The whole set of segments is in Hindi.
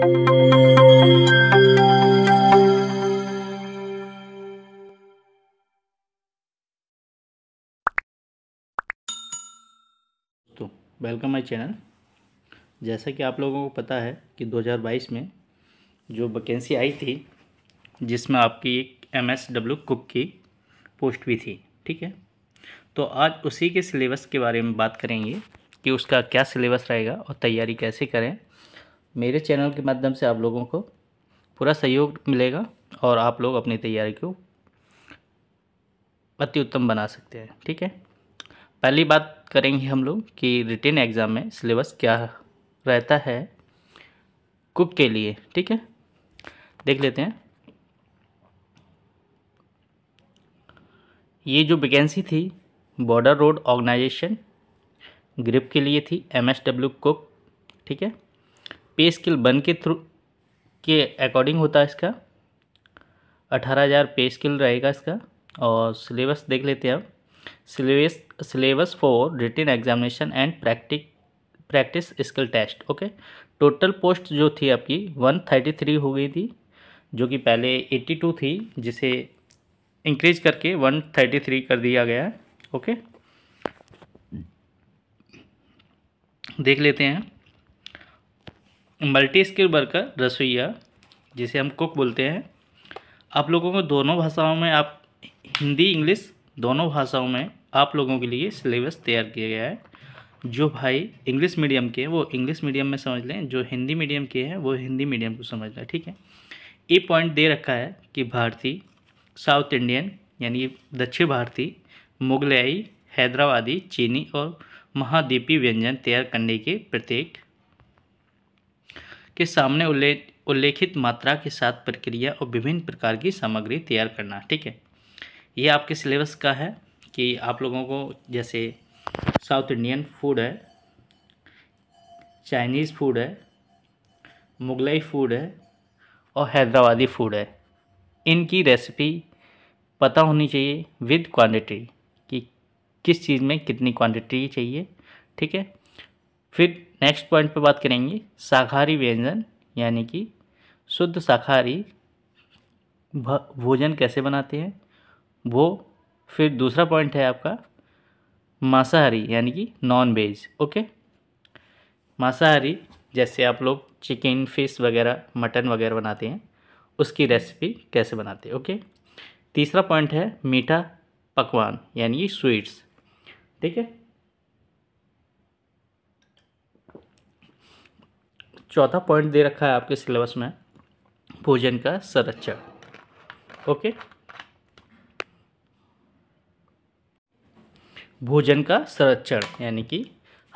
दोस्तों वेलकम माई चैनल जैसा कि आप लोगों को पता है कि 2022 में जो वैकेंसी आई थी जिसमें आपकी एक एम एस डब्ल्यू कुक की पोस्ट भी थी ठीक है तो आज उसी के सिलेबस के बारे में बात करेंगे कि उसका क्या सिलेबस रहेगा और तैयारी कैसे करें मेरे चैनल के माध्यम से आप लोगों को पूरा सहयोग मिलेगा और आप लोग अपनी तैयारी को अति उत्तम बना सकते हैं ठीक है पहली बात करेंगे हम लोग कि रिटेन एग्ज़ाम में सिलेबस क्या रहता है कुक के लिए ठीक है देख लेते हैं ये जो वैकेंसी थी बॉर्डर रोड ऑर्गेनाइजेशन ग्रिप के लिए थी एम एस डब्ल्यू कुक ठीक है पे स्केल वन के थ्रू के अकॉर्डिंग होता है इसका अठारह हज़ार पे स्केल रहेगा इसका और सिलेबस देख लेते हैं आप syllabus syllabus for written examination and प्रैक्टिक practice skill test okay total post जो थी आपकी वन थर्टी थ्री हो गई थी जो कि पहले एट्टी टू थी जिसे इंक्रीज करके वन थर्टी थ्री कर दिया गया है ओके देख लेते हैं मल्टी स्किल वर्कर रसोईया जिसे हम कुक बोलते हैं आप लोगों को दोनों भाषाओं में आप हिंदी इंग्लिश दोनों भाषाओं में आप लोगों के लिए सिलेबस तैयार किया गया है जो भाई इंग्लिश मीडियम के हैं वो इंग्लिश मीडियम में समझ लें जो हिंदी मीडियम के हैं वो हिंदी मीडियम को समझ लें ठीक है ये पॉइंट दे रखा है कि भारतीय साउथ इंडियन यानी दक्षिण भारतीय मुगलई हैदराबादी चीनी और महाद्वीपी व्यंजन तैयार करने के प्रत्येक के सामने उल्लेख उल्लेखित मात्रा के साथ प्रक्रिया और विभिन्न प्रकार की सामग्री तैयार करना ठीक है ये आपके सिलेबस का है कि आप लोगों को जैसे साउथ इंडियन फूड है चाइनीज़ फूड है मुगलई फूड है और हैदराबादी फूड है इनकी रेसिपी पता होनी चाहिए विद क्वांटिटी कि किस चीज़ में कितनी क्वांटिटी चाहिए ठीक है फिर नेक्स्ट पॉइंट पे बात करेंगे शाकाहारी व्यंजन यानी कि शुद्ध शाकाहारी भोजन कैसे बनाते हैं वो फिर दूसरा पॉइंट है आपका मांसाहारी यानी कि नॉन वेज ओके मांसाहारी जैसे आप लोग चिकन फिश वगैरह मटन वगैरह बनाते हैं उसकी रेसिपी कैसे बनाते हैं ओके तीसरा पॉइंट है मीठा पकवान यानी कि स्वीट्स ठीक है चौथा पॉइंट दे रखा है आपके सिलेबस में भोजन का संरक्षण ओके भोजन का संरक्षण यानी कि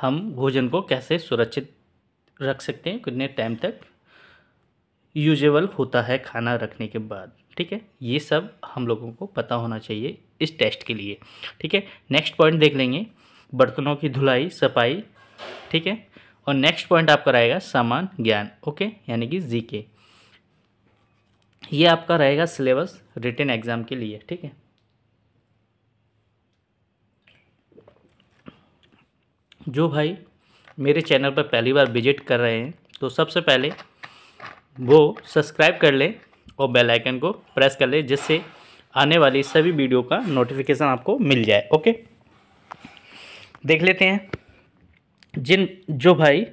हम भोजन को कैसे सुरक्षित रख सकते हैं कितने टाइम तक यूजेबल होता है खाना रखने के बाद ठीक है ये सब हम लोगों को पता होना चाहिए इस टेस्ट के लिए ठीक है नेक्स्ट पॉइंट देख लेंगे बर्तनों की धुलाई सफाई ठीक है और नेक्स्ट पॉइंट आपका रहेगा समान ज्ञान ओके यानी कि जी के ये आपका रहेगा सिलेबस रिटर्न एग्जाम के लिए ठीक है जो भाई मेरे चैनल पर पहली बार विजिट कर रहे हैं तो सबसे पहले वो सब्सक्राइब कर ले और बेल आइकन को प्रेस कर ले जिससे आने वाली सभी वीडियो का नोटिफिकेशन आपको मिल जाए ओके देख लेते हैं जिन जो भाई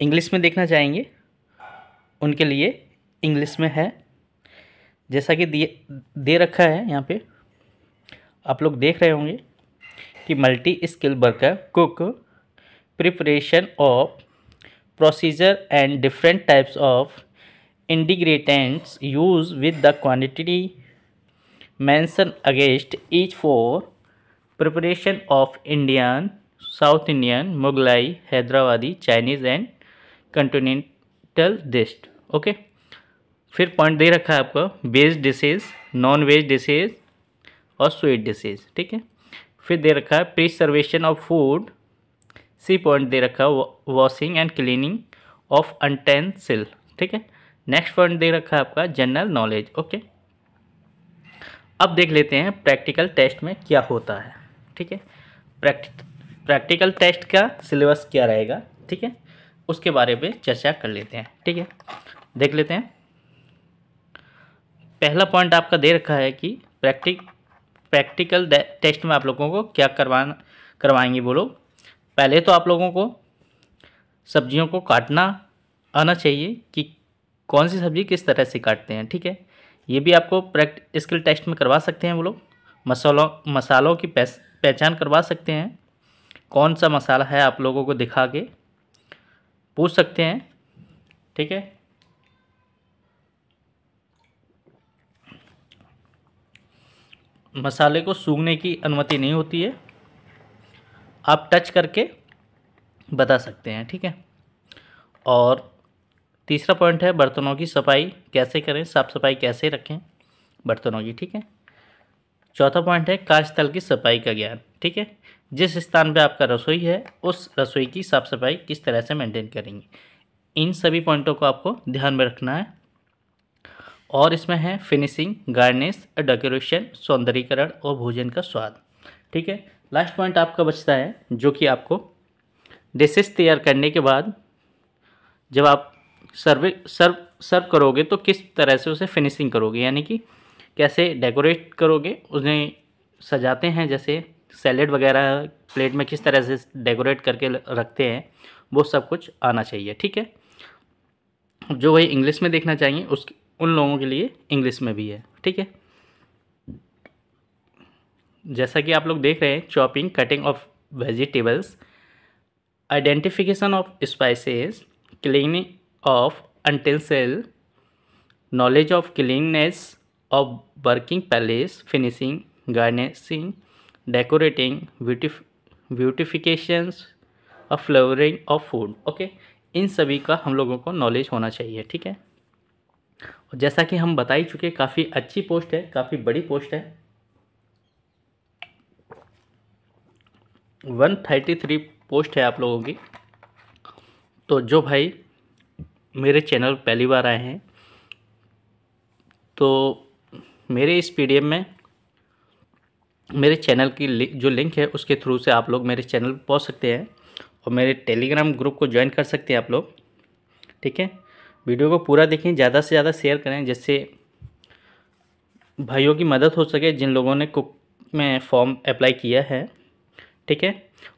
इंग्लिश में देखना चाहेंगे उनके लिए इंग्लिश में है जैसा कि दिए दे रखा है यहाँ पे आप लोग देख रहे होंगे कि multi skill worker cook preparation of procedure and different types of ingredients use with the quantity mention against each for preparation of Indian south Indian Mughlai Hyderabadi Chinese and continental dishes okay फिर पॉइंट दे रखा है आपको veg dishes non veg dishes और स्वीट डिशेज ठीक है फिर दे रखा है preservation of food C point दे रखा है washing and cleaning of utensil ठीक है नेक्स्ट पॉइंट दे रखा है आपका जनरल नॉलेज ओके अब देख लेते हैं प्रैक्टिकल टेस्ट में क्या होता है ठीक है प्रैक्टिक प्रैक्टिकल टेस्ट का सिलेबस क्या रहेगा ठीक है उसके बारे में चर्चा कर लेते हैं ठीक है देख लेते हैं पहला पॉइंट आपका दे रखा है कि प्रैक्टिक प्रैक्टिकल टेस्ट में आप लोगों को क्या करवा करवाएंगे वो लोग पहले तो आप लोगों को सब्जियों को काटना आना चाहिए कि कौन सी सब्ज़ी किस तरह से काटते हैं ठीक है ये भी आपको प्रैक्ट स्किल टेस्ट में करवा सकते हैं वो लोग मसालों मसालों की पहचान करवा सकते हैं कौन सा मसाला है आप लोगों को दिखा के पूछ सकते हैं ठीक है मसाले को सूखने की अनुमति नहीं होती है आप टच करके बता सकते हैं ठीक है और तीसरा पॉइंट है बर्तनों की सफाई कैसे करें साफ़ सफाई कैसे रखें बर्तनों की ठीक है चौथा पॉइंट है कार्यस्थल तल की सफाई का ज्ञान ठीक है जिस स्थान पे आपका रसोई है उस रसोई की साफ़ सफाई किस तरह से मेंटेन करेंगे इन सभी पॉइंटों को आपको ध्यान में रखना है और इसमें है फिनिशिंग गार्निश डेकोरेशन सौंदर्यीकरण और भोजन का स्वाद ठीक है लास्ट पॉइंट आपका बचता है जो कि आपको डिशेस तैयार करने के बाद जब आप सर्व सर्व सर्व करोगे तो किस तरह से उसे फिनिशिंग करोगे यानी कि कैसे डेकोरेट करोगे उन्हें सजाते हैं जैसे सैलेड वगैरह प्लेट में किस तरह से डेकोरेट करके रखते हैं वो सब कुछ आना चाहिए ठीक है जो वही इंग्लिश में देखना चाहिए उस उन लोगों के लिए इंग्लिश में भी है ठीक है जैसा कि आप लोग देख रहे हैं chopping cutting of vegetables identification of spices cleaning of utensil knowledge of cleanliness of working place finishing garnishing decorating, beautif beautifications, और फ्लेवरिंग ऑफ फूड ओके इन सभी का हम लोगों को नॉलेज होना चाहिए ठीक है और जैसा कि हम बता ही चुके काफ़ी अच्छी पोस्ट है काफ़ी बड़ी पोस्ट है वन थर्टी थ्री पोस्ट है आप लोगों की तो जो भाई मेरे चैनल पहली बार आए हैं तो मेरे इस पीडीएफ में मेरे चैनल की लि, जो लिंक है उसके थ्रू से आप लोग मेरे चैनल पहुँच सकते हैं और मेरे टेलीग्राम ग्रुप को ज्वाइन कर सकते हैं आप लोग ठीक है वीडियो को पूरा देखें ज़्यादा से ज़्यादा शेयर करें जिससे भाइयों की मदद हो सके जिन लोगों ने कुक में फॉर्म अप्लाई किया है ठीक है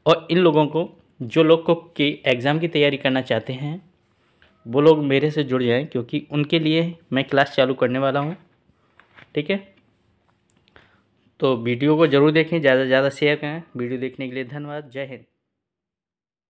और इन लोगों को जो लोग कुक की एग्ज़ाम की तैयारी करना चाहते हैं वो लोग मेरे से जुड़ जाएं क्योंकि उनके लिए मैं क्लास चालू करने वाला हूँ ठीक है तो वीडियो को ज़रूर देखें ज़्यादा से ज़्यादा शेयर करें वीडियो देखने के लिए धन्यवाद जय हिंद